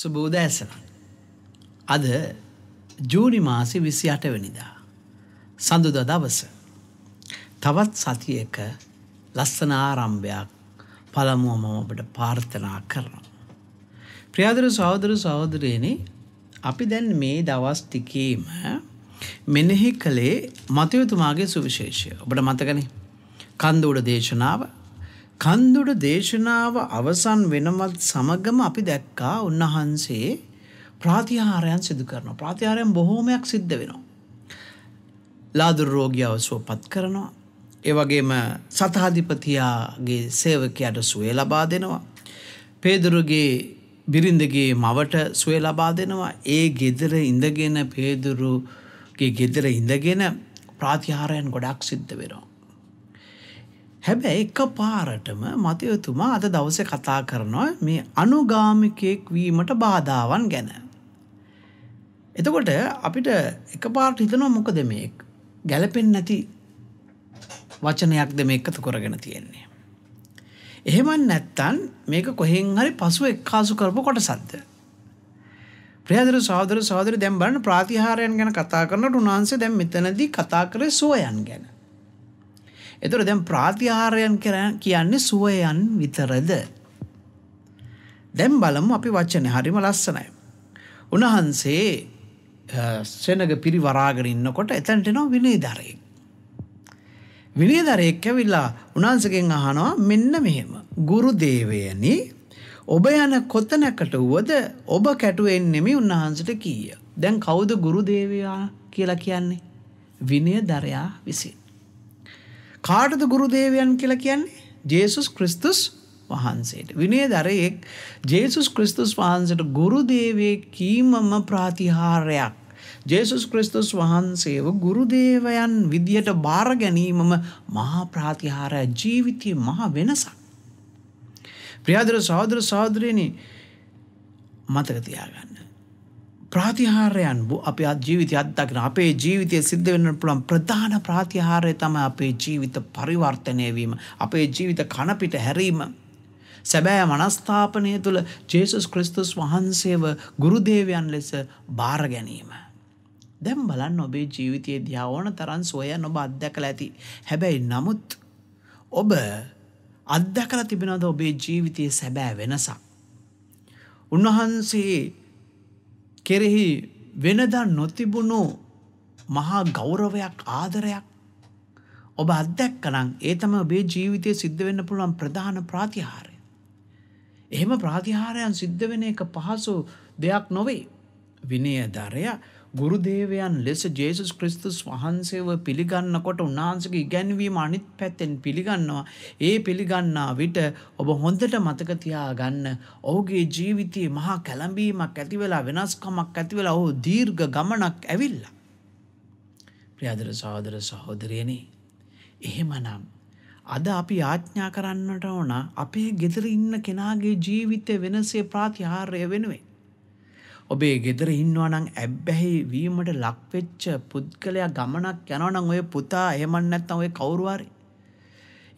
සුබෝදෑසන. අද ජූනි මාසි විසි අටවනිදා. සඳුද දවස. තවත් සතියක ලස්සන ආරම්භයක් පළමුුවම ඔබට පාර්ථනා කරනවා. ප්‍රියාදර සහෝදර සහෝදරයනි අපි දැන් මේ දවස් ටිකීම මෙනෙහි කළේ මතයුතුමාගේ සුවිශේෂය ඔබට මතකනේ කන්දෝඩ දේශනාව කන්දුඩ දේශනාව අවසන් වෙනවත් සමගම අපි දැක්කා උන්වහන්සේ ප්‍රාතිහාරයන් සිදු කරන ප්‍රාතිහාරයන් බොහෝමයක් සිද්ධ වෙනවා. ලාදුර රෝගියාව සුවපත් කරනවා. ඒවගේම සතාධිපතියාගේ සේවකයට සුවේ ලබා දෙනවා. පේදුරුගේ බිරිඳගේ මවට සුවේ ලබා දෙනවා ඒ ගෙදර ඉඳගෙන පේදුරුගේ ගෙදර ඉඳගෙන ප්‍රාතිහාරයන් ගොඩක් සිද්ධ වෙනවා. හැබැයි එක පාරටම මතයතුමා අද දවස කතා කරනවා මේ අනුගාමිකයෙක් වීමට බාධාවන් ගැන. එතකොට අපිට එක පාට හිතනවා මොකද මේ ගැලපෙන් නැති වචනයක් දෙම එකතු කරගෙන තියෙන්නේ. එහෙමන් නැත්තන් මේක කොහෙන් හරි පසුව එක්කාසු කරපු කොට සද්ද. ප්‍රියදර සහෝදර සහෝදර දැන් බලන්න ප්‍රාතිහාරයන් ගැන කතා කරනට උන්වහන්සේ දැන් මෙතනදී කතා කරේ සෝයන් ගැන. එතුර දැම් ප්‍රාතිහාරයන් කර කියන්නේ සුවයන් විතරද. දැම් බලමු අපි වච්චන හරිම ලස්සනයි. උණහන්සේ සෙනග පිරි වරාගෙන ඉන්නකොට එතැන්ටෙනවා විනේ දරයෙක්. විනේ දරයෙක් ඇවිල්ලා උනාන්සකෙන් අහනවා මෙන්න මෙහෙම. ගුරු දේවයනි ඔබ යන කොතනැකට වුවද ඔබ කැටුවෙන්නෙමි උන්වහන්සට කීය. දැන් කවුද ගුරු දේවයා කියලා කියන්නේ. විනය දරයා විසින්. කාටද ගුරු දේවයන් කියලා කියන්නේ? ජේසුස් ක්‍රිස්තුස් වහන්සේට. විනයදරයෙක් ජේසුස් ක්‍රිස්තුස් වහන්සේට ගුරු දේවයේ කීමම ප්‍රාතිහාරයක්. ජේසුස් ක්‍රිස්තුස් වහන්සේව ගුරු දේවයන් විදියට බාර ගැනීමම මහා ප්‍රාතිහාරය ජීවිතයේ මහා වෙනසක්. ප්‍රියදර සහෝදර සහෝදරියනි මතක තියාගන්න. ප්‍රාතිහාරයන් අපේ ජීවිතය අත්දකින අපේ ජීවිතය සිද්ධ වෙන්න පුළුවන් ප්‍රධාන ප්‍රාතිහාරය තමයි අපේ ජීවිත පරිවර්තනය වීම අපේ ජීවිත කණපිට හැරීම සැබෑ මනස්ථාපනය තුළ ජේසුස් ක්‍රිස්තුස් වහන්සේව ගුරුදේවයන් ලෙස බාර ගැනීම. දැම් බලන් ඔබේ ජීවිතයේ දියාවන තරන් සොය නොබ අත්දැකල ඇති හැබැයි නමුත් ඔබ අත්දැකල තිබෙනද ඔබේ ජීවිතයේ සැබෑ වෙනසක්. උන්වහන්සේ කෙරෙහි වෙනදා නොතිබුණු මහා ගෞරවයක් ආදරයක් ඔබ අත්දැක්කනම් ඒ තම ඔබේ ජීවිතය සිද්ධ වෙන්න පුළුවන් ප්‍රධාන ප්‍රාතිහාරය. එහෙම ප්‍රාතිහාරයන් සිද්ධ වෙන එක පහසු දෙයක් නොවේ. විනයධරය ගුරුදේවයන් ලෙස ජේසුස් ක්‍රිස්තුස් වහන්සේව පිළිගන්නකොට උන්වහන්සගේ ඉගැන්වීම අනිත් පැත්තෙන් පිළිගන්නවා. ඒ පිළිගන්නා විට ඔබ හොඳට මතකතියා ගන්න ඔහුගේ ජීවිතයේ මහා කැළඹීමක් ඇතිවෙලා වෙනස්කමක් ඇතිවෙලා ඔහු දීර්ඝ ගමනක් ඇවිල්ලා. ප්‍රියදර සහෝදර සහෝදරයනේ. එහෙමනම් අද අපි ආඥා කරන්නට ඕන අපේ ගෙදර ඉන්න කෙනාගේ ජීවිතය වෙනසේ ප්‍රාතිහාරය වෙනුවෙන්. ඔබේ ගෙදර ඉන්නවනං ඇබ්බැහි වීමට ලක්වෙච්ච පුද්ගලයා ගමනක් යනවනං ඔය පුතා එහෙමන් නැත්තම් ඔය කවුරුවාරි.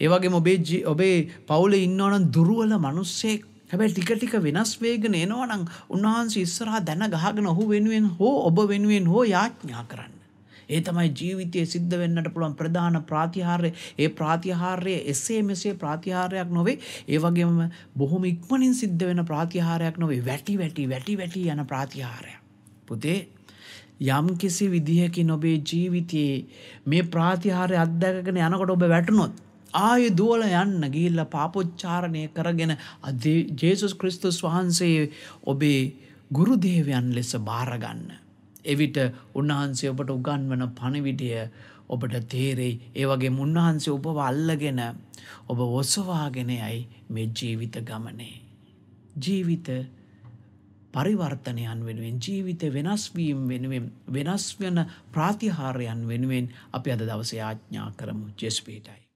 ඒවගේ ඔබේ ඔබේ පවුල ඉන්නවනන් දුරුවල මනුස්සෙක් හැබැයි ටික ටික වෙනස් වේගෙන එනවනං උන්වහන්සේ ඉස්සරහා දැන ගහගෙන ඔහු වෙනුවෙන් හෝ ඔබ වෙනුවෙන් හෝ යාඥා කරන්න. ඒ තමයි ජීවිතයේ සිද්ධ වෙන්නට පුළුවන් ප්‍රධාන ප්‍රාතිහාර්ය ඒ ප්‍රාතිහාර්ය එසේ මෙසේ ප්‍රාතිහාරයක් නොවේ ඒ වගේම බොහොම ඉක්මනින් සිද්ධ වෙන ප්‍රාතිහාරයක් නොවේ වැටි වැටි වැටි වැටි යන ප්‍රාතිහාරය පුතේ යම් කිසි විදිහකින් ඔබේ ජීවිතයේ මේ ප්‍රාතිහාරය අත්දැකගෙන යනකොට ඔබ වැටුණොත් ආය දුවල යන්න ගිල්ල පාපොච්චාරණය කරගෙන අදේ ජේසුස් ක්‍රිස්තුස් වහන්සේ ඔබේ ගුරුදේවයන් ලෙස භාරගන්න. එවිට උන්වහන්සේ ඔබට උගන්වන පණවිඩිය ඔබට තේරෙයි ඒවගේ මුන්වහන්සේ ඔබව අල්ලගෙන ඔබ ඔසවාගෙන යයි මේ ජීවිත ගමනේ. ජීවිත පරිවර්තනයන් වෙනුවෙන් ජීවිත වෙනස්වීම් වෙනුවෙන් වෙනස් වන ප්‍රාතිහාරයන් වෙනුවෙන් අපි අද දවස යාඥා කරමු ජෙස්පේටයි.